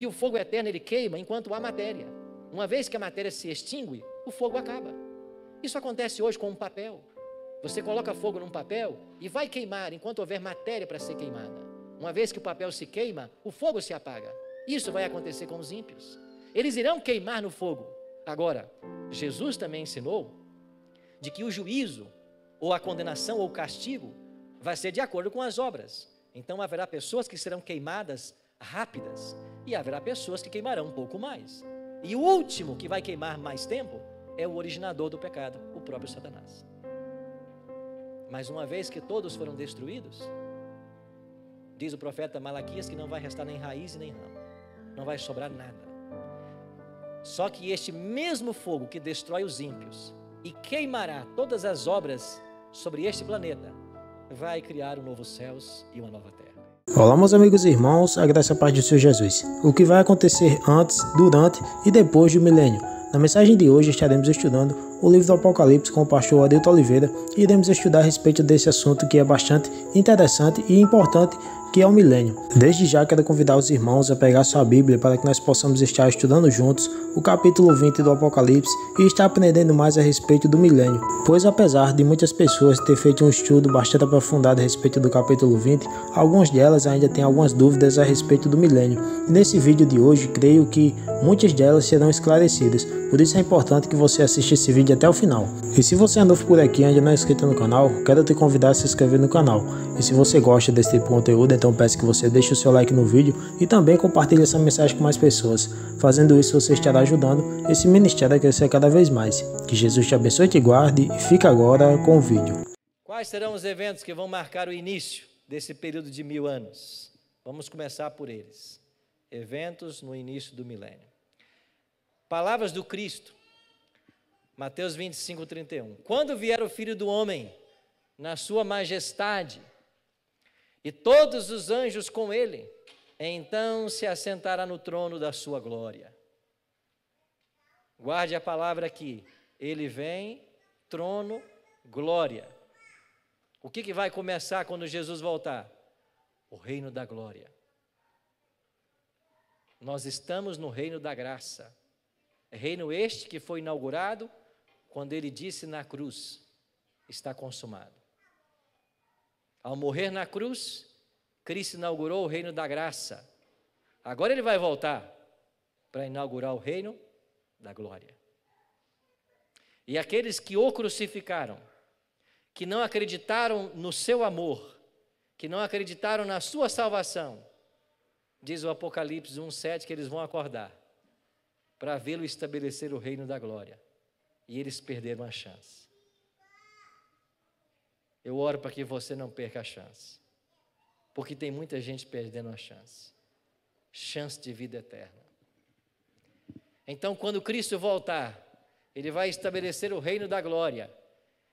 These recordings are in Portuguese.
E o fogo eterno ele queima enquanto há matéria. Uma vez que a matéria se extingue, o fogo acaba. Isso acontece hoje com um papel. Você coloca fogo num papel e vai queimar enquanto houver matéria para ser queimada. Uma vez que o papel se queima, o fogo se apaga. Isso vai acontecer com os ímpios. Eles irão queimar no fogo. Agora, Jesus também ensinou de que o juízo, ou a condenação, ou o castigo, vai ser de acordo com as obras. Então haverá pessoas que serão queimadas rápidas e haverá pessoas que queimarão um pouco mais. E o último que vai queimar mais tempo é o originador do pecado, o próprio Satanás. Mas uma vez que todos foram destruídos, diz o profeta Malaquias que não vai restar nem raiz nem ramo, não vai sobrar nada. Só que este mesmo fogo que destrói os ímpios e queimará todas as obras sobre este planeta, vai criar um novo céus e uma nova terra. Olá, meus amigos e irmãos, a graça e a paz do Senhor Jesus. O que vai acontecer antes, durante e depois do milênio? Na mensagem de hoje estaremos estudando o livro do Apocalipse com o pastor Adilto Oliveira e iremos estudar a respeito desse assunto que é bastante interessante e importante que é o milênio. Desde já quero convidar os irmãos a pegar sua Bíblia para que nós possamos estar estudando juntos o capítulo 20 do Apocalipse e estar aprendendo mais a respeito do milênio. Pois apesar de muitas pessoas ter feito um estudo bastante aprofundado a respeito do capítulo 20, algumas delas ainda têm algumas dúvidas a respeito do milênio. E nesse vídeo de hoje, creio que muitas delas serão esclarecidas. Por isso é importante que você assista esse vídeo até o final. E se você é novo por aqui e ainda não é inscrito no canal, quero te convidar a se inscrever no canal. E se você gosta desse tipo de conteúdo, então peço que você deixe o seu like no vídeo e também compartilhe essa mensagem com mais pessoas. Fazendo isso, você estará ajudando esse ministério a crescer cada vez mais. Que Jesus te abençoe e te guarde e fica agora com o vídeo. Quais serão os eventos que vão marcar o início desse período de mil anos? Vamos começar por eles. Eventos no início do milênio. Palavras do Cristo. Mateus 25, 31. Quando vier o Filho do Homem, na sua majestade, e todos os anjos com ele. Então se assentará no trono da sua glória. Guarde a palavra aqui. Ele vem, trono, glória. O que, que vai começar quando Jesus voltar? O reino da glória. Nós estamos no reino da graça. Reino este que foi inaugurado quando ele disse na cruz: está consumado. Ao morrer na cruz, Cristo inaugurou o reino da graça. Agora ele vai voltar para inaugurar o reino da glória. E aqueles que o crucificaram, que não acreditaram no seu amor, que não acreditaram na sua salvação, diz o Apocalipse 1,7 que eles vão acordar para vê-lo estabelecer o reino da glória. E eles perderam a chance. Eu oro para que você não perca a chance. Porque tem muita gente perdendo a chance chance de vida eterna. Então, quando Cristo voltar, ele vai estabelecer o reino da glória.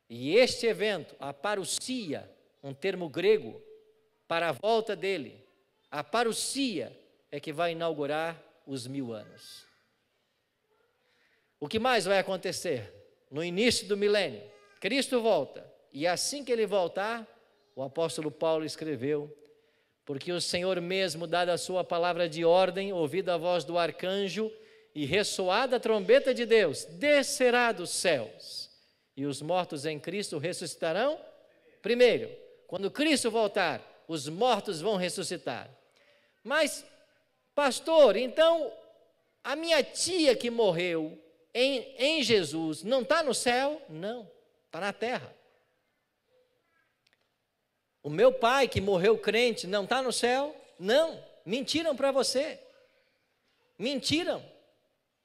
E este evento, a parousia, um termo grego para a volta dele, a parousia é que vai inaugurar os mil anos. O que mais vai acontecer? No início do milênio, Cristo volta. E assim que ele voltar, o apóstolo Paulo escreveu: Porque o Senhor mesmo, dada a sua palavra de ordem, ouvida a voz do arcanjo e ressoada a trombeta de Deus, descerá dos céus. E os mortos em Cristo ressuscitarão primeiro. Quando Cristo voltar, os mortos vão ressuscitar. Mas, pastor, então a minha tia que morreu em, em Jesus não está no céu? Não, está na terra. O meu pai que morreu crente não está no céu? Não, mentiram para você. Mentiram.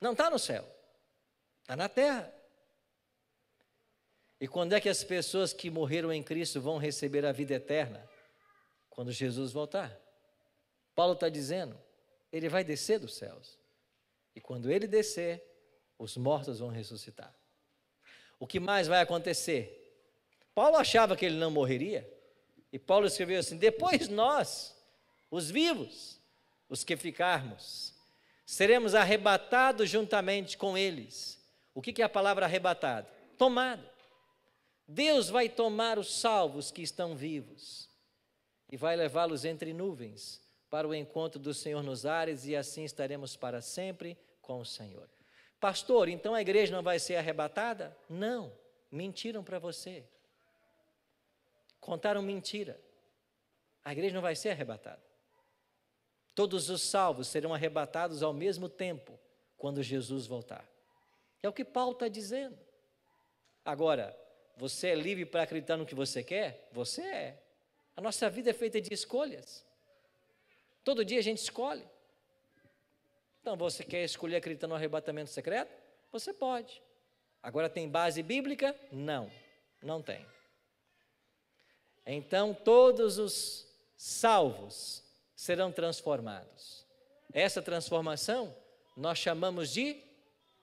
Não está no céu, está na terra. E quando é que as pessoas que morreram em Cristo vão receber a vida eterna? Quando Jesus voltar. Paulo está dizendo, ele vai descer dos céus. E quando ele descer, os mortos vão ressuscitar. O que mais vai acontecer? Paulo achava que ele não morreria. E Paulo escreveu assim: Depois nós, os vivos, os que ficarmos, seremos arrebatados juntamente com eles. O que é a palavra arrebatado? Tomado. Deus vai tomar os salvos que estão vivos e vai levá-los entre nuvens para o encontro do Senhor nos ares e assim estaremos para sempre com o Senhor. Pastor, então a igreja não vai ser arrebatada? Não, mentiram para você contaram mentira. A igreja não vai ser arrebatada. Todos os salvos serão arrebatados ao mesmo tempo, quando Jesus voltar. É o que Paulo está dizendo. Agora, você é livre para acreditar no que você quer? Você é. A nossa vida é feita de escolhas. Todo dia a gente escolhe. Então, você quer escolher acreditar no arrebatamento secreto? Você pode. Agora, tem base bíblica? Não, não tem. Então todos os salvos serão transformados. Essa transformação nós chamamos de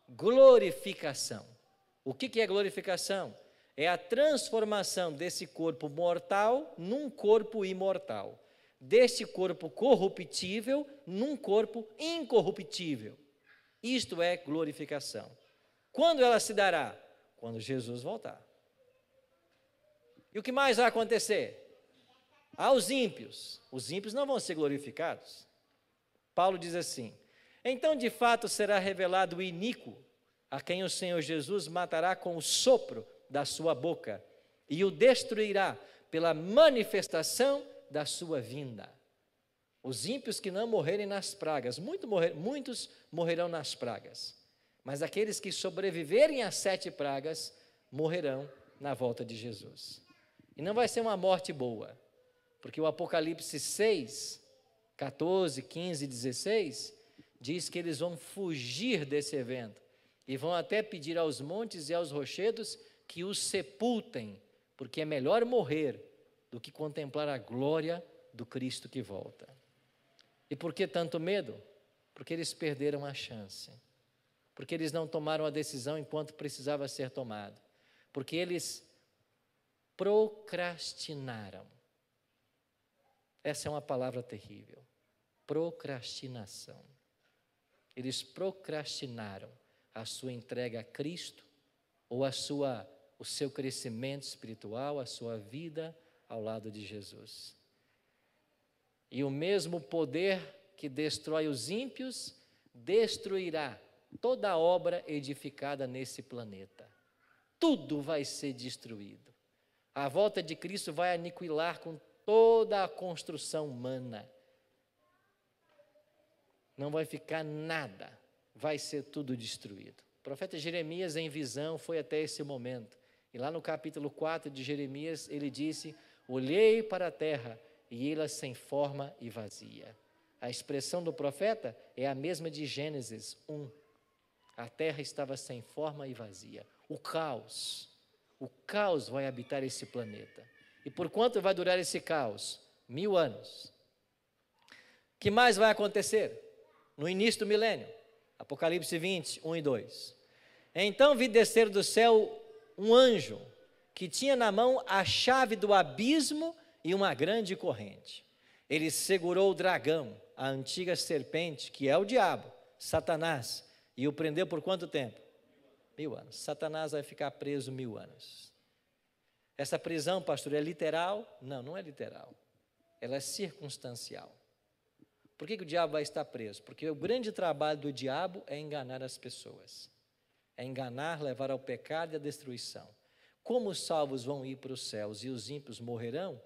glorificação. O que, é glorificação? É a transformação desse corpo mortal num corpo imortal, desse corpo corruptível num corpo incorruptível. Isto é glorificação. Quando ela se dará? Quando Jesus voltar. E o que mais vai acontecer? Aos ímpios, os ímpios não vão ser glorificados. Paulo diz assim: Então de fato será revelado o iníquo, a quem o Senhor Jesus matará com o sopro da sua boca, e o destruirá pela manifestação da sua vinda. Os ímpios que não morrerem nas pragas, muito morrer, muitos morrerão nas pragas, mas aqueles que sobreviverem às sete pragas morrerão na volta de Jesus. E não vai ser uma morte boa, porque o Apocalipse 6, 14, 15 e 16 diz que eles vão fugir desse evento e vão até pedir aos montes e aos rochedos que os sepultem, porque é melhor morrer do que contemplar a glória do Cristo que volta. E por que tanto medo? Porque eles perderam a chance. Porque eles não tomaram a decisão enquanto precisava ser tomada. Porque eles procrastinaram. Essa é uma palavra terrível. Procrastinação. Eles procrastinaram a sua entrega a Cristo ou a sua o seu crescimento espiritual, a sua vida ao lado de Jesus. E o mesmo poder que destrói os ímpios destruirá toda obra edificada nesse planeta. Tudo vai ser destruído. A volta de Cristo vai aniquilar com toda a construção humana. Não vai ficar nada, vai ser tudo destruído. O profeta Jeremias, em visão, foi até esse momento. E lá no capítulo 4 de Jeremias, ele disse: Olhei para a terra e ela sem forma e vazia. A expressão do profeta é a mesma de Gênesis 1. A terra estava sem forma e vazia. O caos o caos vai habitar esse planeta. E por quanto vai durar esse caos? Mil anos. O que mais vai acontecer? No início do milênio, Apocalipse 20, 1 e 2. Então vi descer do céu um anjo que tinha na mão a chave do abismo e uma grande corrente. Ele segurou o dragão, a antiga serpente, que é o diabo, Satanás, e o prendeu por quanto tempo? Mil anos. Satanás vai ficar preso mil anos. Essa prisão, pastor, é literal? Não, não é literal. Ela é circunstancial. Por que, que o diabo vai estar preso? Porque o grande trabalho do diabo é enganar as pessoas. É enganar, levar ao pecado e à destruição. Como os salvos vão ir para os céus e os ímpios morrerão,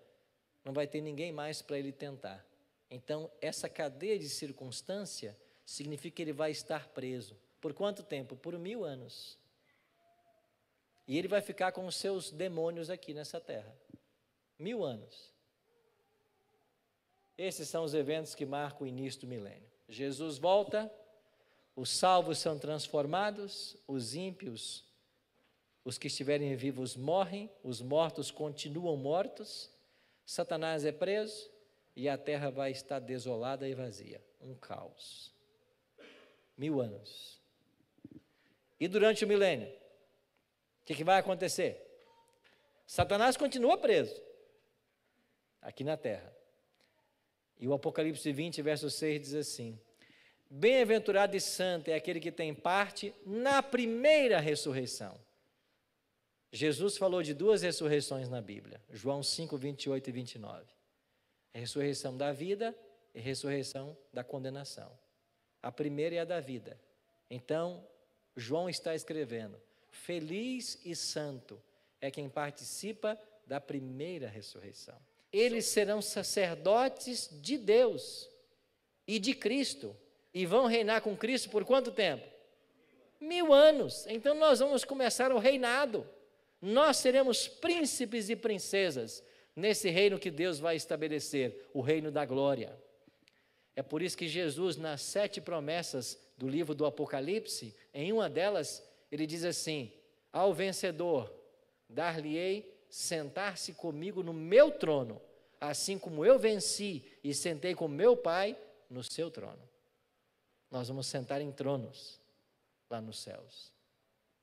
não vai ter ninguém mais para ele tentar. Então, essa cadeia de circunstância significa que ele vai estar preso. Por quanto tempo? Por mil anos. E ele vai ficar com os seus demônios aqui nessa terra. Mil anos. Esses são os eventos que marcam o início do milênio. Jesus volta, os salvos são transformados, os ímpios, os que estiverem vivos morrem, os mortos continuam mortos, Satanás é preso e a terra vai estar desolada e vazia. Um caos. Mil anos. E durante o milênio? que, que vai acontecer? Satanás continua preso aqui na terra. E o Apocalipse 20, verso 6 diz assim: Bem-aventurado e santo é aquele que tem parte na primeira ressurreição. Jesus falou de duas ressurreições na Bíblia, João 5, 28 e 29. A ressurreição da vida e a ressurreição da condenação. A primeira é a da vida. Então, João está escrevendo: Feliz e santo é quem participa da primeira ressurreição. Eles serão sacerdotes de Deus e de Cristo e vão reinar com Cristo por quanto tempo? Mil anos. Então nós vamos começar o reinado. Nós seremos príncipes e princesas nesse reino que Deus vai estabelecer, o reino da glória. É por isso que Jesus, nas sete promessas do livro do Apocalipse, em uma delas, ele diz assim: Ao vencedor dar-lhe-ei sentar-se comigo no meu trono, assim como eu venci e sentei com meu Pai no seu trono. Nós vamos sentar em tronos lá nos céus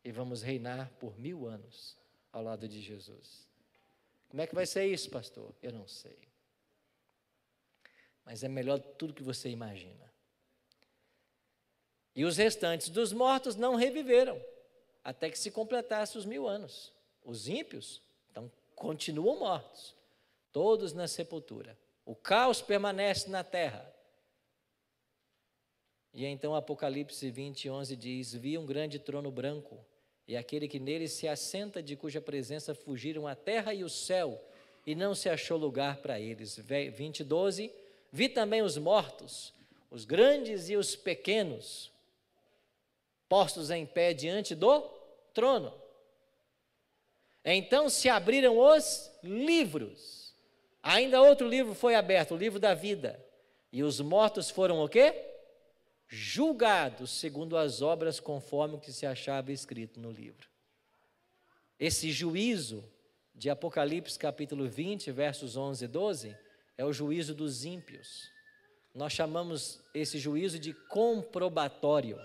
e vamos reinar por mil anos ao lado de Jesus. Como é que vai ser isso, pastor? Eu não sei. Mas é melhor do que tudo que você imagina. E os restantes dos mortos não reviveram até que se completasse os mil anos. Os ímpios, então, continuam mortos, todos na sepultura. O caos permanece na terra. E então Apocalipse 20, 11 diz: Vi um grande trono branco, e aquele que nele se assenta, de cuja presença fugiram a terra e o céu, e não se achou lugar para eles. 20, 12: Vi também os mortos, os grandes e os pequenos, postos em pé diante do trono. Então se abriram os livros. Ainda outro livro foi aberto, o livro da vida. E os mortos foram o quê? Julgados segundo as obras conforme o que se achava escrito no livro. Esse juízo de Apocalipse capítulo 20, versos 11 e 12, é o juízo dos ímpios. Nós chamamos esse juízo de comprobatório.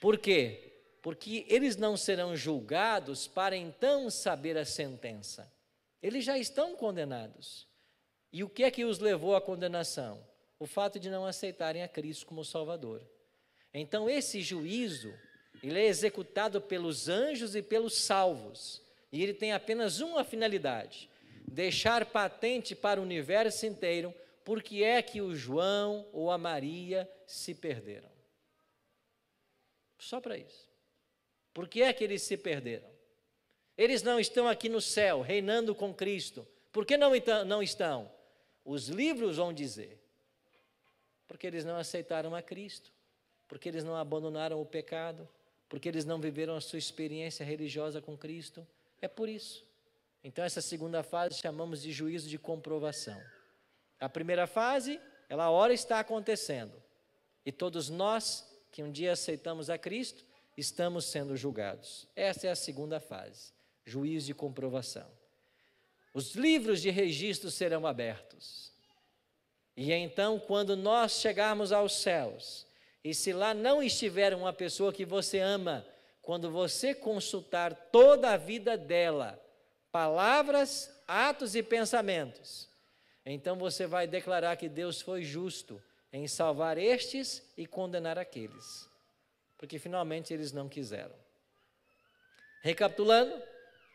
Por quê? porque eles não serão julgados para então saber a sentença. Eles já estão condenados. E o que é que os levou à condenação? O fato de não aceitarem a Cristo como Salvador. Então, esse juízo, ele é executado pelos anjos e pelos salvos. E ele tem apenas uma finalidade: deixar patente para o universo inteiro por que é que o João ou a Maria se perderam. Só para isso. Por que é que eles se perderam? Eles não estão aqui no céu, reinando com Cristo. Por que não, então, não estão? Os livros vão dizer. Porque eles não aceitaram a Cristo. Porque eles não abandonaram o pecado. Porque eles não viveram a sua experiência religiosa com Cristo. É por isso. Então, essa segunda fase chamamos de juízo de comprovação. A primeira fase, ela ora está acontecendo. E todos nós que um dia aceitamos a Cristo, estamos sendo julgados. Essa é a segunda fase, juízo e comprovação. Os livros de registro serão abertos. E é então, quando nós chegarmos aos céus, e se lá não estiver uma pessoa que você ama, quando você consultar toda a vida dela, palavras, atos e pensamentos, então você vai declarar que Deus foi justo em salvar estes e condenar aqueles porque finalmente eles não quiseram. Recapitulando,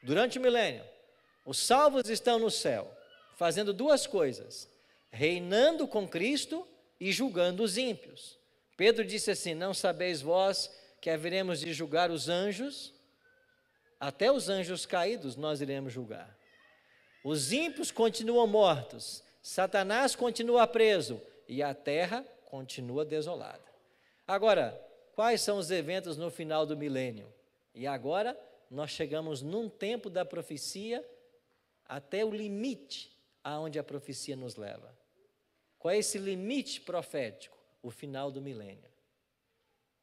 durante o milênio, os salvos estão no céu, fazendo duas coisas: reinando com Cristo e julgando os ímpios. Pedro disse assim: Não sabeis vós que haveremos de julgar os anjos? Até os anjos caídos nós iremos julgar. Os ímpios continuam mortos, Satanás continua preso e a terra continua desolada. Agora, quais são os eventos no final do milênio. E agora nós chegamos num tempo da profecia até o limite aonde a profecia nos leva. Qual é esse limite profético? O final do milênio.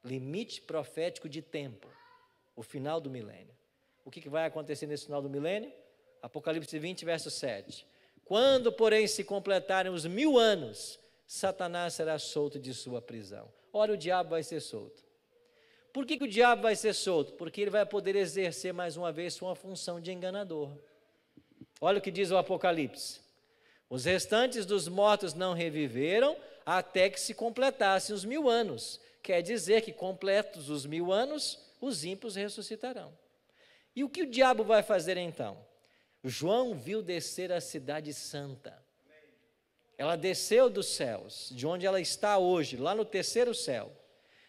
Limite profético de tempo. O final do milênio. O que vai acontecer nesse final do milênio? Apocalipse 20, verso 7. Quando, porém, se completarem os mil anos, Satanás será solto de sua prisão. Ora, o diabo vai ser solto. Por que, que o diabo vai ser solto? Porque ele vai poder exercer mais uma vez sua função de enganador. Olha o que diz o Apocalipse. Os restantes dos mortos não reviveram até que se completassem os mil anos. Quer dizer que, completos os mil anos, os ímpios ressuscitarão. E o que o diabo vai fazer então? João viu descer a cidade santa. Ela desceu dos céus, de onde ela está hoje, lá no terceiro céu.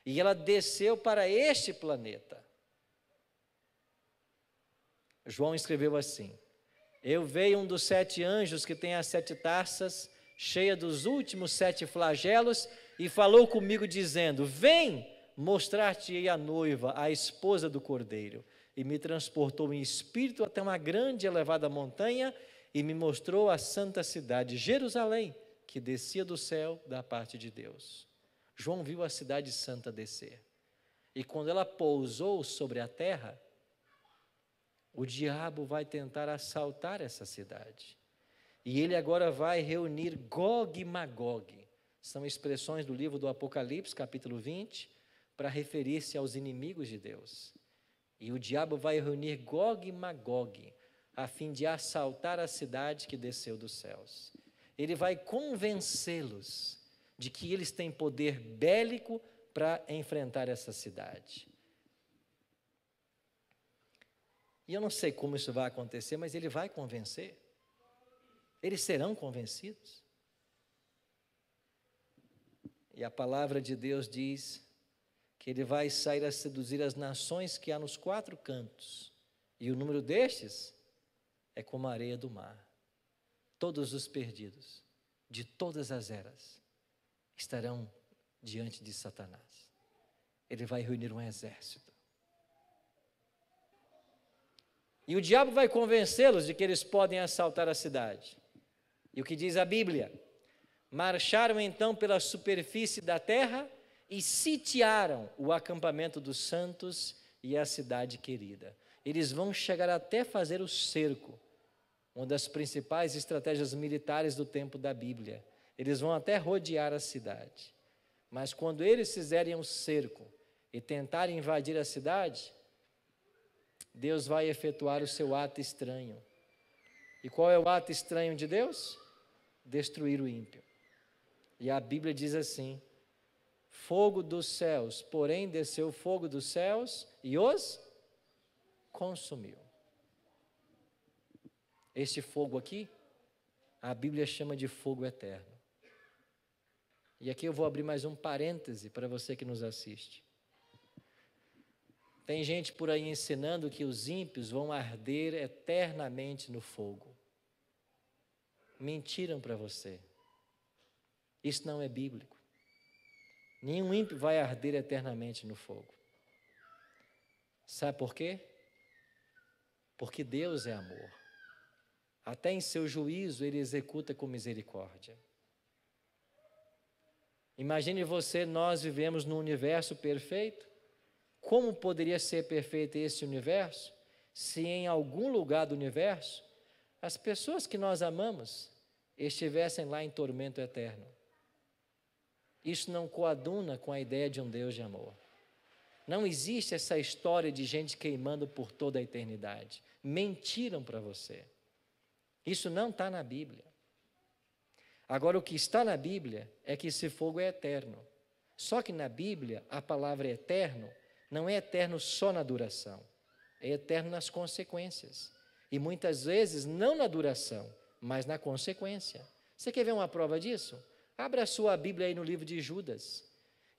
E ela desceu para este planeta. João escreveu assim: Eu vejo um dos sete anjos que tem as sete taças, cheia dos últimos sete flagelos, e falou comigo, dizendo: Vem mostrar-te-ei a noiva, a esposa do cordeiro. E me transportou em espírito até uma grande e elevada montanha e me mostrou a santa cidade, Jerusalém, que descia do céu da parte de Deus. João viu a cidade santa descer. E quando ela pousou sobre a terra, o diabo vai tentar assaltar essa cidade. E ele agora vai reunir Gog e Magog. São expressões do livro do Apocalipse, capítulo 20, para referir-se aos inimigos de Deus. E o diabo vai reunir Gog e Magog, a fim de assaltar a cidade que desceu dos céus. Ele vai convencê-los de que eles têm poder bélico para enfrentar essa cidade. E eu não sei como isso vai acontecer, mas ele vai convencer. Eles serão convencidos. E a palavra de Deus diz que ele vai sair a seduzir as nações que há nos quatro cantos. E o número destes é como a areia do mar. Todos os perdidos, de todas as eras, estarão diante de Satanás. Ele vai reunir um exército. E o diabo vai convencê-los de que eles podem assaltar a cidade. E o que diz a Bíblia? Marcharam então pela superfície da terra e sitiaram o acampamento dos santos e a cidade querida. Eles vão chegar até fazer o cerco, uma das principais estratégias militares do tempo da Bíblia eles vão até rodear a cidade. Mas quando eles fizerem um cerco e tentarem invadir a cidade, Deus vai efetuar o seu ato estranho. E qual é o ato estranho de Deus? Destruir o ímpio. E a Bíblia diz assim: fogo dos céus, porém desceu fogo dos céus e os consumiu. Este fogo aqui, a Bíblia chama de fogo eterno. E aqui eu vou abrir mais um parêntese para você que nos assiste. Tem gente por aí ensinando que os ímpios vão arder eternamente no fogo. Mentiram para você. Isso não é bíblico. Nenhum ímpio vai arder eternamente no fogo. Sabe por quê? Porque Deus é amor. Até em seu juízo ele executa com misericórdia. Imagine você, nós vivemos num universo perfeito. Como poderia ser perfeito esse universo se em algum lugar do universo as pessoas que nós amamos estivessem lá em tormento eterno? Isso não coaduna com a ideia de um Deus de amor. Não existe essa história de gente queimando por toda a eternidade. Mentiram para você. Isso não está na Bíblia. Agora, o que está na Bíblia é que esse fogo é eterno. Só que na Bíblia, a palavra eterno não é eterno só na duração, é eterno nas consequências. E muitas vezes, não na duração, mas na consequência. Você quer ver uma prova disso? Abra a sua Bíblia aí no livro de Judas.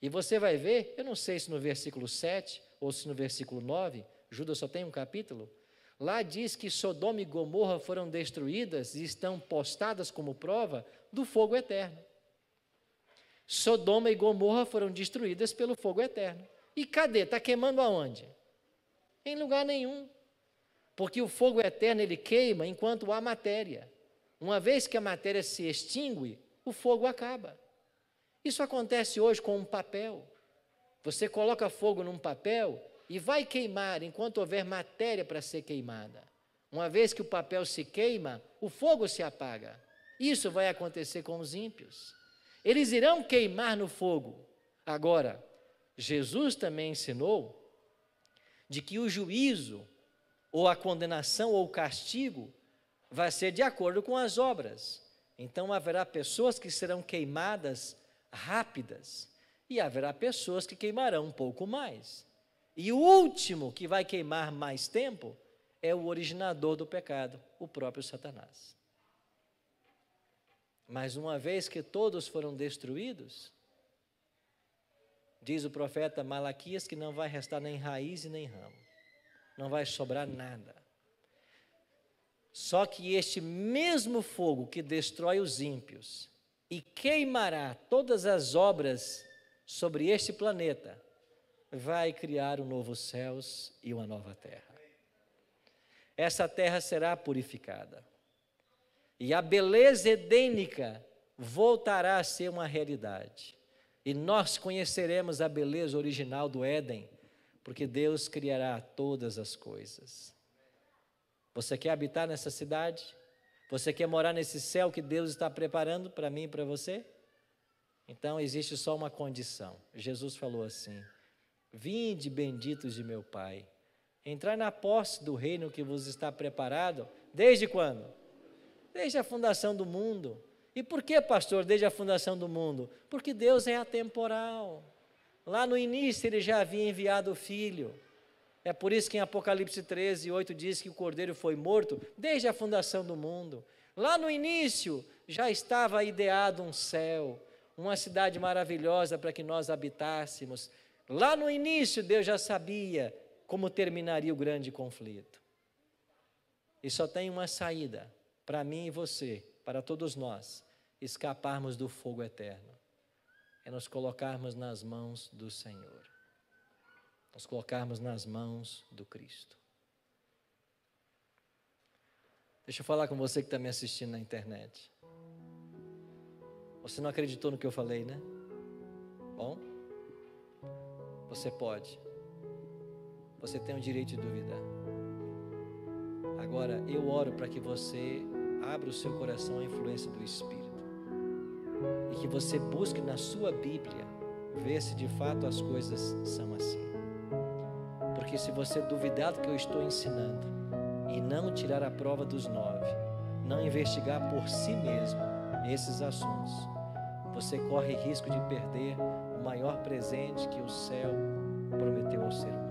E você vai ver, eu não sei se no versículo 7 ou se no versículo 9, Judas só tem um capítulo. Lá diz que Sodoma e Gomorra foram destruídas e estão postadas como prova do fogo eterno. Sodoma e Gomorra foram destruídas pelo fogo eterno. E cadê? Está queimando aonde? Em lugar nenhum. Porque o fogo eterno ele queima enquanto há matéria. Uma vez que a matéria se extingue, o fogo acaba. Isso acontece hoje com um papel. Você coloca fogo num papel e vai queimar enquanto houver matéria para ser queimada. Uma vez que o papel se queima, o fogo se apaga. Isso vai acontecer com os ímpios. Eles irão queimar no fogo. Agora, Jesus também ensinou de que o juízo, ou a condenação, ou o castigo, vai ser de acordo com as obras. Então haverá pessoas que serão queimadas rápidas, e haverá pessoas que queimarão um pouco mais. E o último que vai queimar mais tempo é o originador do pecado, o próprio Satanás. Mas uma vez que todos foram destruídos, diz o profeta Malaquias que não vai restar nem raiz e nem ramo, não vai sobrar nada. Só que este mesmo fogo que destrói os ímpios e queimará todas as obras sobre este planeta, vai criar um novo céus e uma nova terra. Essa terra será purificada. E a beleza edênica voltará a ser uma realidade. E nós conheceremos a beleza original do Éden, porque Deus criará todas as coisas. Você quer habitar nessa cidade? Você quer morar nesse céu que Deus está preparando para mim e para você? Então existe só uma condição. Jesus falou assim: Vinde, benditos de meu Pai, entrar na posse do reino que vos está preparado, desde quando? desde a fundação do mundo. E por que, pastor, desde a fundação do mundo? Porque Deus é atemporal. Lá no início ele já havia enviado o filho. É por isso que em Apocalipse 13, 8 diz que o cordeiro foi morto desde a fundação do mundo. Lá no início já estava ideado um céu, uma cidade maravilhosa para que nós habitássemos. Lá no início Deus já sabia como terminaria o grande conflito. E só tem uma saída: para mim e você, para todos nós, escaparmos do fogo eterno, é nos colocarmos nas mãos do Senhor, nos colocarmos nas mãos do Cristo. Deixa eu falar com você que está me assistindo na internet. Você não acreditou no que eu falei, né? Bom, você pode. Você tem o direito de duvidar. Agora, eu oro para que você abra o seu coração à influência do Espírito. E que você busque na sua Bíblia ver se de fato as coisas são assim. Porque se você duvidar do que eu estou ensinando e não tirar a prova dos nove, não investigar por si mesmo esses assuntos, você corre risco de perder o maior presente que o céu prometeu ao ser humano.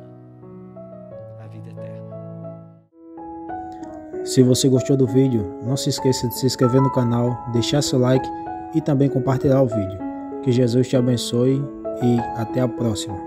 Se você gostou do vídeo, não se esqueça de se inscrever no canal, deixar seu like e também compartilhar o vídeo. Que Jesus te abençoe e até a próxima.